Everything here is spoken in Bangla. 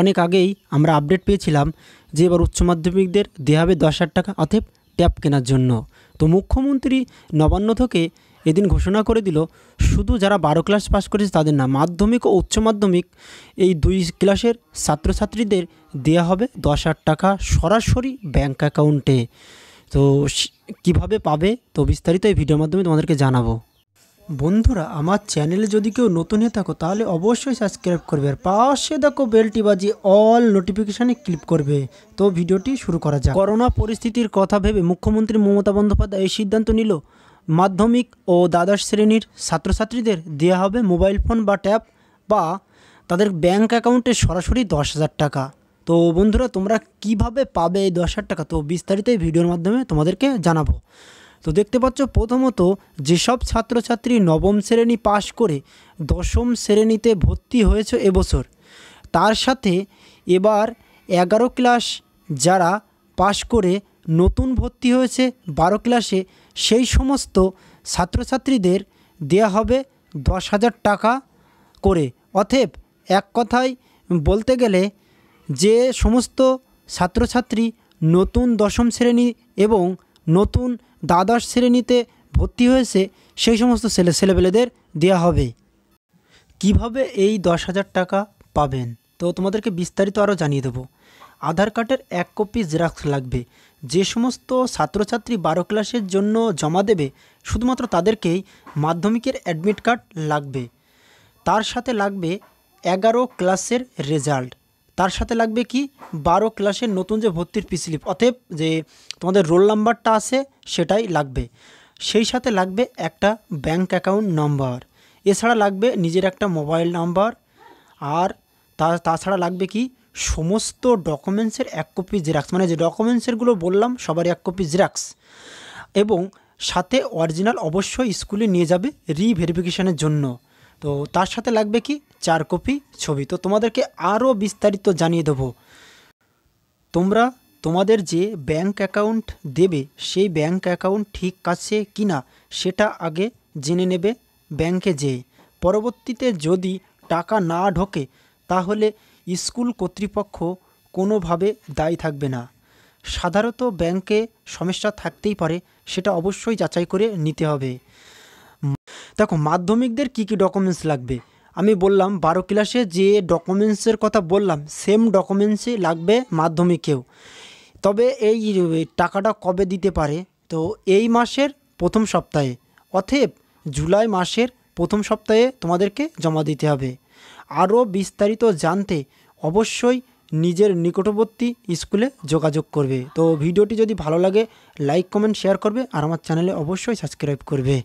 অনেক আগেই আমরা আপডেট পেয়েছিলাম যে এবার উচ্চ মাধ্যমিকদের দেওয়া হবে দশ হাজার টাকা অথেব ট্যাব কেনার জন্য তো মুখ্যমন্ত্রী নবান্ন থেকে এদিন ঘোষণা করে দিল শুধু যারা বারো ক্লাস পাস করেছে তাদের না মাধ্যমিক ও উচ্চ মাধ্যমিক এই দুই ক্লাসের ছাত্রছাত্রীদের দেয়া হবে দশ হাজার টাকা সরাসরি ব্যাঙ্ক অ্যাকাউন্টে তো কিভাবে পাবে তো বিস্তারিত এই ভিডিওর মাধ্যমে তোমাদেরকে জানাবো বন্ধুরা আমার চ্যানেলে যদি কেউ নতুন হয়ে থাকো তাহলে অবশ্যই সাবস্ক্রাইব করবে আর পাশে দেখো বেলটি বাজি অল নোটিফিকেশানে ক্লিক করবে তো ভিডিওটি শুরু করা যাক করোনা পরিস্থিতির কথা ভেবে মুখ্যমন্ত্রী মমতা বন্দ্যোপাধ্যায় এই সিদ্ধান্ত নিল মাধ্যমিক ও দ্বাদশ শ্রেণীর ছাত্রছাত্রীদের দেওয়া হবে মোবাইল ফোন বা ট্যাব বা তাদের ব্যাংক অ্যাকাউন্টে সরাসরি দশ হাজার টাকা তো বন্ধুরা তোমরা কিভাবে পাবে এই দশ হাজার টাকা তো বিস্তারিত এই ভিডিওর মাধ্যমে তোমাদেরকে জানাবো তো দেখতে পাচ্ছ প্রথমত যেসব ছাত্রছাত্রী নবম শ্রেণী পাশ করে দশম শ্রেণীতে ভর্তি হয়েছে এবছর তার সাথে এবার এগারো ক্লাস যারা পাশ করে নতুন ভর্তি হয়েছে বারো ক্লাসে সেই সমস্ত ছাত্রছাত্রীদের দেয়া হবে দশ হাজার টাকা করে অথেব এক কথায় বলতে গেলে যে সমস্ত ছাত্রছাত্রী নতুন দশম শ্রেণী এবং নতুন দ্বাদশ শ্রেণীতে ভর্তি হয়েছে সেই সমস্ত ছেলে ছেলেপেলেদের দেওয়া হবে কিভাবে এই দশ হাজার টাকা পাবেন তো তোমাদেরকে বিস্তারিত আরও জানিয়ে দেবো আধার কার্ডের এক কপি জেরক্স লাগবে যে সমস্ত ছাত্রছাত্রী বারো ক্লাসের জন্য জমা দেবে শুধুমাত্র তাদেরকেই মাধ্যমিকের অ্যাডমিট কার্ড লাগবে তার সাথে লাগবে এগারো ক্লাসের রেজাল্ট তার সাথে লাগবে কি বারো ক্লাসের নতুন যে ভর্তির পিসলিপ অতএব যে তোমাদের রোল নাম্বারটা আছে সেটাই লাগবে সেই সাথে লাগবে একটা ব্যাংক অ্যাকাউন্ট নাম্বার এছাড়া লাগবে নিজের একটা মোবাইল নাম্বার আর তাছাড়া লাগবে কি সমস্ত ডকুমেন্টসের এক কপি জেরাক্স মানে যে ডকুমেন্টসেরগুলো বললাম সবার এক কপি জেরাক্স এবং সাথে অরিজিনাল অবশ্যই স্কুলে নিয়ে যাবে রিভেরিফিকেশানের জন্য তো তার সাথে লাগবে কি চার কপি ছবি তো তোমাদেরকে আরও বিস্তারিত জানিয়ে দেবো তোমরা তোমাদের যে ব্যাংক অ্যাকাউন্ট দেবে সেই ব্যাংক অ্যাকাউন্ট ঠিক আছে কি না সেটা আগে জেনে নেবে ব্যাংকে যেয়ে পরবর্তীতে যদি টাকা না ঢোকে তাহলে স্কুল কর্তৃপক্ষ কোনোভাবে দায়ী থাকবে না সাধারণত ব্যাংকে সমস্যা থাকতেই পারে সেটা অবশ্যই যাচাই করে নিতে হবে দেখো মাধ্যমিকদের কি কি ডকুমেন্টস লাগবে আমি বললাম বারো ক্লাসে যে ডকুমেন্টসের কথা বললাম সেম ডকুমেন্টসই লাগবে মাধ্যমিকেও তবে এই টাকাটা কবে দিতে পারে তো এই মাসের প্রথম সপ্তাহে অথেব জুলাই মাসের প্রথম সপ্তাহে তোমাদেরকে জমা দিতে হবে আরও বিস্তারিত জানতে অবশ্যই নিজের নিকটবর্তী স্কুলে যোগাযোগ করবে তো ভিডিওটি যদি ভালো লাগে লাইক কমেন্ট শেয়ার করবে আর আমার চ্যানেলে অবশ্যই সাবস্ক্রাইব করবে